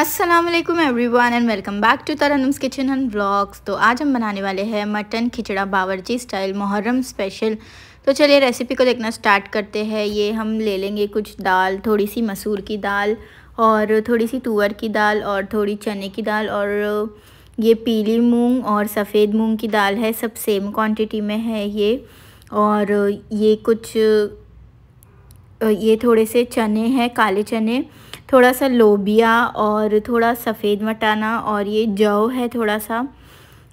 Aslam every one and welcome back to Tarannum's kitchen and blogs तो आज हम बनाने वाले हैं मटन खिचड़ा बावरची स्टाइल मुहर्रम स्पेशल तो चलिए रेसिपी को देखना स्टार्ट करते हैं ये हम ले लेंगे कुछ दाल थोड़ी सी मसूर की दाल और थोड़ी सी तुअर की दाल और थोड़ी चने की दाल और ये पीली मूंग और सफ़ेद मूंग की दाल है सब सेम क्वांटिटी में है ये और ये कुछ ये थोड़े से चने हैं काले चने थोड़ा सा लोबिया और थोड़ा सफ़ेद मटाना और ये जव है थोड़ा सा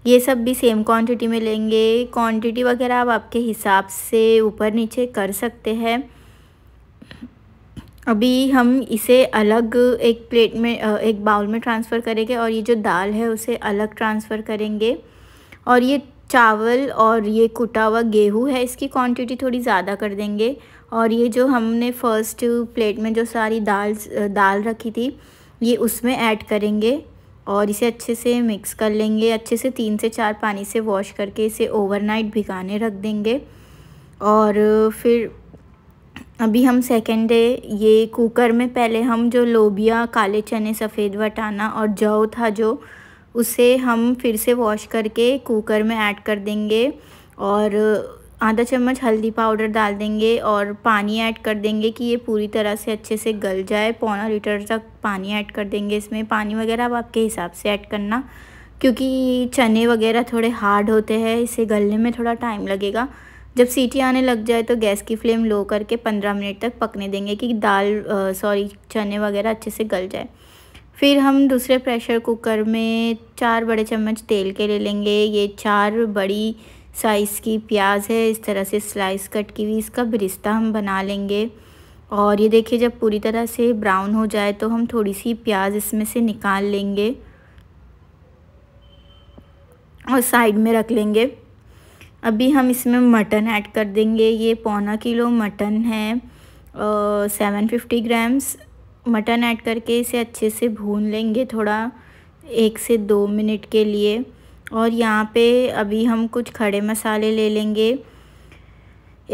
ये सब भी सेम क्वांटिटी में लेंगे क्वांटिटी वगैरह आप आपके हिसाब से ऊपर नीचे कर सकते हैं अभी हम इसे अलग एक प्लेट में एक बाउल में ट्रांसफ़र करेंगे और ये जो दाल है उसे अलग ट्रांसफ़र करेंगे और ये चावल और ये कुटा हुआ गेहूँ है इसकी क्वांटिटी थोड़ी ज़्यादा कर देंगे और ये जो हमने फ़र्स्ट प्लेट में जो सारी दाल दाल रखी थी ये उसमें ऐड करेंगे और इसे अच्छे से मिक्स कर लेंगे अच्छे से तीन से चार पानी से वॉश करके इसे ओवरनाइट भिगाने रख देंगे और फिर अभी हम सेकेंड डे ये कुकर में पहले हम जो लोबिया काले चने सफ़ेद वटाना और जौ था जो उसे हम फिर से वॉश करके कुकर में ऐड कर देंगे और आधा चम्मच हल्दी पाउडर डाल देंगे और पानी ऐड कर देंगे कि ये पूरी तरह से अच्छे से गल जाए पौना लीटर तक पानी ऐड कर देंगे इसमें पानी वगैरह आप आपके हिसाब से ऐड करना क्योंकि चने वगैरह थोड़े हार्ड होते हैं इसे गलने में थोड़ा टाइम लगेगा जब सीटी आने लग जाए तो गैस की फ्लेम लो करके पंद्रह मिनट तक पकने देंगे कि दाल सॉरी चने वगैरह अच्छे से गल जाए फिर हम दूसरे प्रेशर कुकर में चार बड़े चम्मच तेल के ले लेंगे ये चार बड़ी साइज़ की प्याज है इस तरह से स्लाइस कट की हुई इसका बिरिस्ता हम बना लेंगे और ये देखिए जब पूरी तरह से ब्राउन हो जाए तो हम थोड़ी सी प्याज इसमें से निकाल लेंगे और साइड में रख लेंगे अभी हम इसमें मटन ऐड कर देंगे ये पौना किलो मटन है seven fifty grams mutton add करके इसे अच्छे से भून लेंगे थोड़ा एक से दो मिनट के लिए और यहाँ पे अभी हम कुछ खड़े मसाले ले लेंगे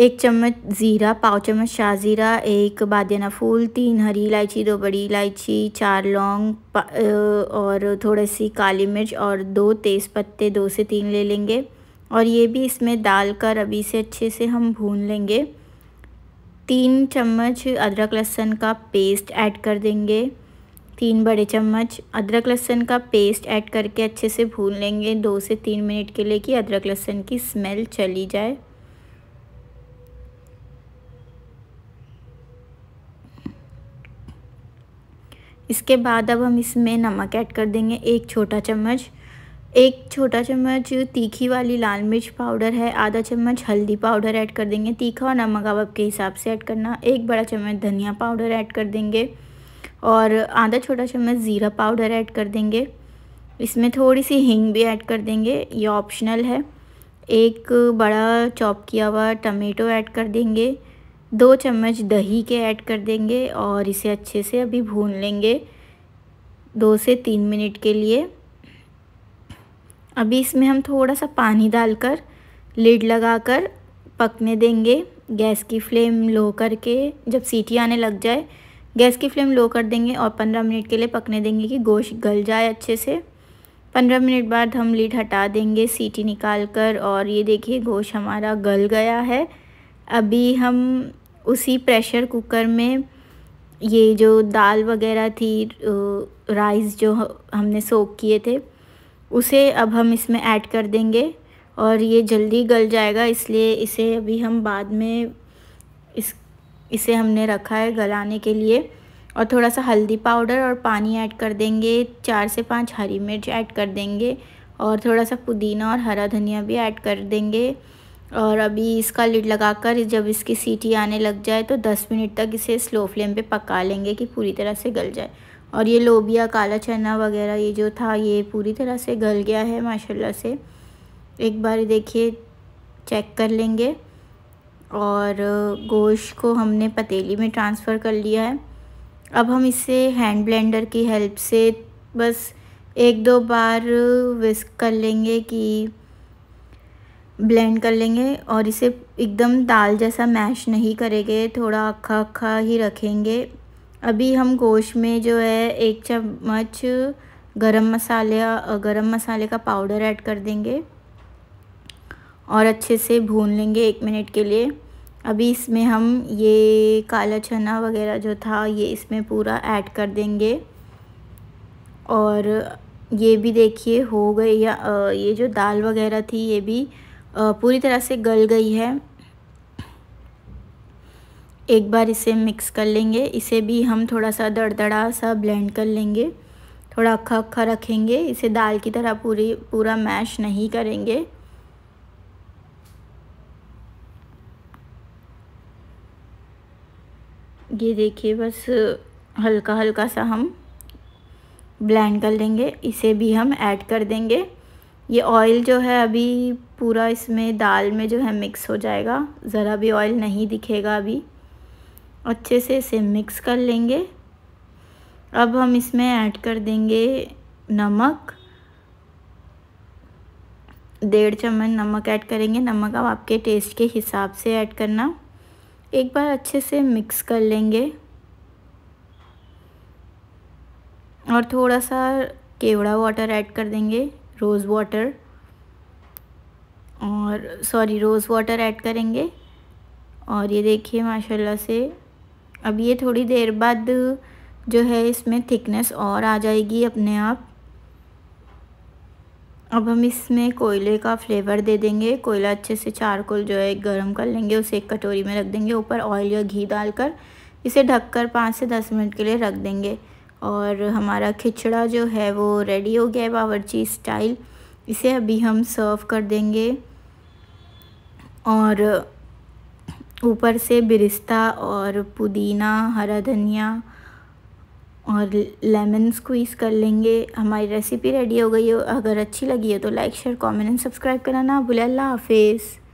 एक चम्मच ज़ीरा पाव चम्मच शाह ज़ीरा एक बादियाना फूल तीन हरी इलायची दो बड़ी इलायची चार लौंग और थोड़ी सी काली मिर्च और दो तेज़ पत्ते दो से तीन ले लेंगे और ये भी इसमें डालकर अभी से अच्छे से हम भून लेंगे तीन चम्मच अदरक लहसुन का पेस्ट ऐड कर देंगे तीन बड़े चम्मच अदरक लहसुन का पेस्ट ऐड करके अच्छे से भून लेंगे दो से तीन मिनट के लिए कि अदरक लहसुन की स्मेल चली जाए इसके बाद अब हम इसमें नमक ऐड कर देंगे एक छोटा चम्मच एक छोटा चम्मच तीखी वाली लाल मिर्च पाउडर है आधा चम्मच हल्दी पाउडर ऐड कर देंगे तीखा और नमक आप आपके हिसाब से ऐड करना एक बड़ा चम्मच धनिया पाउडर ऐड कर देंगे और आधा छोटा चम्मच ज़ीरा पाउडर ऐड कर देंगे इसमें थोड़ी सी हींग भी ऐड कर देंगे ये ऑप्शनल है एक बड़ा चॉप किया हुआ टमेटो ऐड कर देंगे दो चम्मच दही के ऐड कर देंगे और इसे अच्छे से अभी भून लेंगे दो से तीन मिनट के लिए अभी इसमें हम थोड़ा सा पानी डालकर लिड लगाकर पकने देंगे गैस की फ्लेम लो करके जब सीटी आने लग जाए गैस की फ्लेम लो कर देंगे और पंद्रह मिनट के लिए पकने देंगे कि गोश्त गल जाए अच्छे से पंद्रह मिनट बाद हम लीड हटा देंगे सीटी निकाल कर और ये देखिए गोश्त हमारा गल गया है अभी हम उसी प्रेशर कुकर में ये जो दाल वगैरह थी राइस जो हमने सोक किए थे उसे अब हम इसमें ऐड कर देंगे और ये जल्दी गल जाएगा इसलिए इसे अभी हम बाद में इस इसे हमने रखा है गलाने के लिए और थोड़ा सा हल्दी पाउडर और पानी ऐड कर देंगे चार से पाँच हरी मिर्च ऐड कर देंगे और थोड़ा सा पुदीना और हरा धनिया भी ऐड कर देंगे और अभी इसका लिड लगाकर जब इसकी सीटी आने लग जाए तो 10 मिनट तक इसे स्लो फ्लेम पे पका लेंगे कि पूरी तरह से गल जाए और ये लोबिया काला चना वगैरह ये जो था ये पूरी तरह से गल गया है माशाल्लाह से एक बार देखिए चेक कर लेंगे और गोश्त को हमने पतीली में ट्रांसफ़र कर लिया है अब हम इसे हैंड ब्लेंडर की हेल्प से बस एक दो बार विस्क कर लेंगे कि ब्लेंड कर लेंगे और इसे एकदम दाल जैसा मैश नहीं करेंगे थोड़ा अखा अखा ही रखेंगे अभी हम गोश्त में जो है एक चम्मच गरम मसाले गरम मसाले का पाउडर ऐड कर देंगे और अच्छे से भून लेंगे एक मिनट के लिए अभी इसमें हम ये काला चना वगैरह जो था ये इसमें पूरा ऐड कर देंगे और ये भी देखिए हो गई या ये जो दाल वगैरह थी ये भी पूरी तरह से गल गई है एक बार इसे मिक्स कर लेंगे इसे भी हम थोड़ा सा दड़दड़ा सा ब्लेंड कर लेंगे थोड़ा अक्खा अक्खा रखेंगे इसे दाल की तरह पूरी पूरा मैश नहीं करेंगे ये देखिए बस हल्का हल्का सा हम ब्लेंड कर लेंगे इसे भी हम ऐड कर देंगे ये ऑयल जो है अभी पूरा इसमें दाल में जो है मिक्स हो जाएगा ज़रा भी ऑयल नहीं दिखेगा अभी अच्छे से इसे मिक्स कर लेंगे अब हम इसमें ऐड कर देंगे नमक डेढ़ चम्मच नमक ऐड करेंगे नमक अब आपके टेस्ट के हिसाब से ऐड करना एक बार अच्छे से मिक्स कर लेंगे और थोड़ा सा केवड़ा वाटर ऐड कर देंगे रोज़ वाटर और सॉरी रोज़ वाटर ऐड करेंगे और ये देखिए माशाल्लाह से अब ये थोड़ी देर बाद जो है इसमें थिकनेस और आ जाएगी अपने आप अब हम इसमें कोयले का फ्लेवर दे देंगे कोयला अच्छे से चारकोल जो है गर्म कर लेंगे उसे एक कटोरी में रख देंगे ऊपर ऑयल या घी डालकर इसे ढककर पाँच से दस मिनट के लिए रख देंगे और हमारा खिचड़ा जो है वो रेडी हो गया है बावरची स्टाइल इसे अभी हम सर्व कर देंगे और ऊपर से बिरिस्ता और पुदीना हरा धनिया और लेमन स्क्वीज़ कर लेंगे हमारी रेसिपी रेडी हो गई हो अगर अच्छी लगी है तो like share comment and subscribe करना ना भूलें अल्लाह हाफिज़